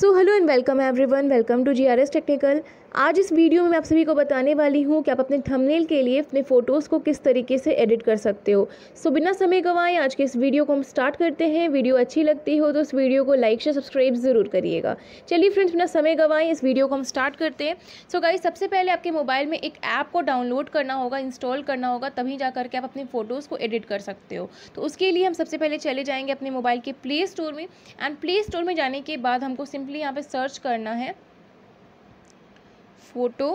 so hello and welcome everyone welcome to G R S technical आज इस video में मैं आप सभी को बताने वाली हूँ कि आप अपने थंबनेल के लिए अपने फ़ोटोज़ को किस तरीके से एडिट कर सकते हो सो so, बिना समय गवाएं आज के इस वीडियो को हम स्टार्ट करते हैं वीडियो अच्छी लगती हो तो इस वीडियो को लाइक से सब्सक्राइब ज़रूर करिएगा चलिए फ्रेंड्स बिना समय गवाएं इस वीडियो को हम स्टार्ट करते हैं सो so, गाइज सबसे पहले आपके मोबाइल में एक ऐप को डाउनलोड करना होगा इंस्टॉल करना होगा तभी जा करके आप अपने फ़ोटोज़ को एडिट कर सकते हो तो उसके लिए हम सबसे पहले चले जाएँगे अपने मोबाइल के प्ले स्टोर में एंड प्ले स्टोर में जाने के बाद हमको सिंपल सिंपली यहाँ पे सर्च करना है फ़ोटो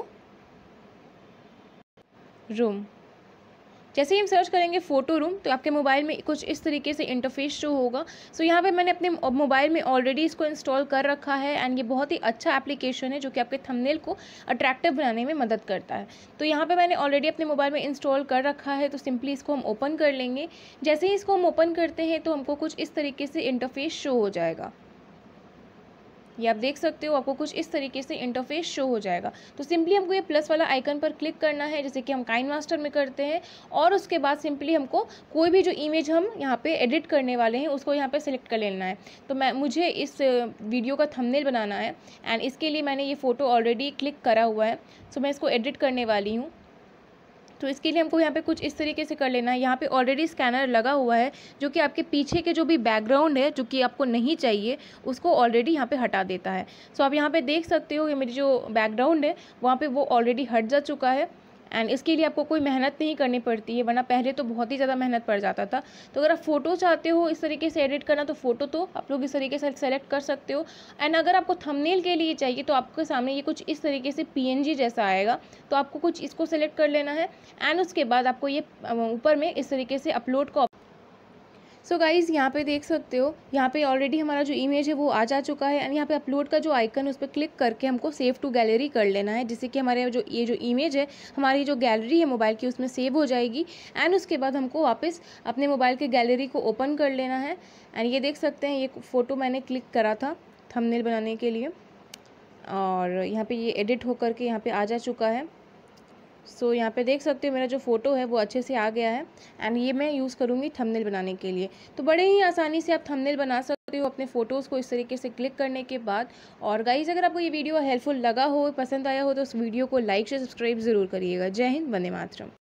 रूम जैसे ही हम सर्च करेंगे फ़ोटो रूम तो आपके मोबाइल में कुछ इस तरीके से इंटरफेस शो होगा सो so, यहाँ पे मैंने अपने मोबाइल में ऑलरेडी इसको इंस्टॉल कर रखा है एंड ये बहुत ही अच्छा एप्लीकेशन है जो कि आपके थंबनेल को अट्रैक्टिव बनाने में मदद करता है तो यहाँ पे मैंने ऑलरेडी अपने मोबाइल में इंस्टॉल कर रखा है तो सिंपली इसको हम ओपन कर लेंगे जैसे ही इसको हम ओपन करते हैं तो हमको कुछ इस तरीके से इंटरफेस शो हो जाएगा ये आप देख सकते हो आपको कुछ इस तरीके से इंटरफेस शो हो जाएगा तो सिंपली हमको ये प्लस वाला आइकन पर क्लिक करना है जैसे कि हम काइन मास्टर में करते हैं और उसके बाद सिंपली हमको कोई भी जो इमेज हम यहाँ पे एडिट करने वाले हैं उसको यहाँ पे सेलेक्ट कर लेना है तो मैं मुझे इस वीडियो का थंबनेल बनाना है एंड इसके लिए मैंने ये फ़ोटो ऑलरेडी क्लिक करा हुआ है सो तो मैं इसको एडिट करने वाली हूँ तो इसके लिए हमको यहाँ पे कुछ इस तरीके से कर लेना है यहाँ पे ऑलरेडी स्कैनर लगा हुआ है जो कि आपके पीछे के जो भी बैकग्राउंड है जो कि आपको नहीं चाहिए उसको ऑलरेडी यहाँ पे हटा देता है सो आप यहाँ पे देख सकते हो कि मेरी जो बैकग्राउंड है वहाँ पे वो ऑलरेडी हट जा चुका है एंड इसके लिए आपको कोई मेहनत नहीं करनी पड़ती है वरना पहले तो बहुत ही ज़्यादा मेहनत पड़ जाता था तो अगर आप फ़ोटो चाहते हो इस तरीके से एडिट करना तो फ़ोटो तो आप लोग इस तरीके से सेलेक्ट कर सकते हो एंड अगर आपको थंबनेल के लिए चाहिए तो आपके सामने ये कुछ इस तरीके से पी जैसा आएगा तो आपको कुछ इसको सेलेक्ट कर लेना है एंड उसके बाद आपको ये ऊपर में इस तरीके से अपलोड का सो गाइज़ यहाँ पे देख सकते हो यहाँ पे ऑलरेडी हमारा जो इमेज है वो आ जा चुका है एंड यहाँ पे अपलोड का जो आइकन है उस पर क्लिक करके हमको सेव टू गैलरी कर लेना है जिससे कि हमारे जो ये जो इमेज है हमारी जो गैलरी है मोबाइल की उसमें सेव हो जाएगी एंड उसके बाद हमको वापस अपने मोबाइल के गैलरी को ओपन कर लेना है एंड ये देख सकते हैं ये फ़ोटो मैंने क्लिक करा था थमनेल बनाने के लिए और यहाँ पे ये एडिट होकर के यहाँ पे आ जा चुका है सो so, यहाँ पे देख सकते हो मेरा जो फ़ोटो है वो अच्छे से आ गया है एंड ये मैं यूज़ करूँगी थंबनेल बनाने के लिए तो बड़े ही आसानी से आप थंबनेल बना सकते हो अपने फ़ोटोज़ को इस तरीके से क्लिक करने के बाद और गाइज अगर आपको ये वीडियो हेल्पफुल लगा हो पसंद आया हो तो उस वीडियो को लाइक से सब्सक्राइब ज़रूर करिएगा जय हिंद वंदे मातरम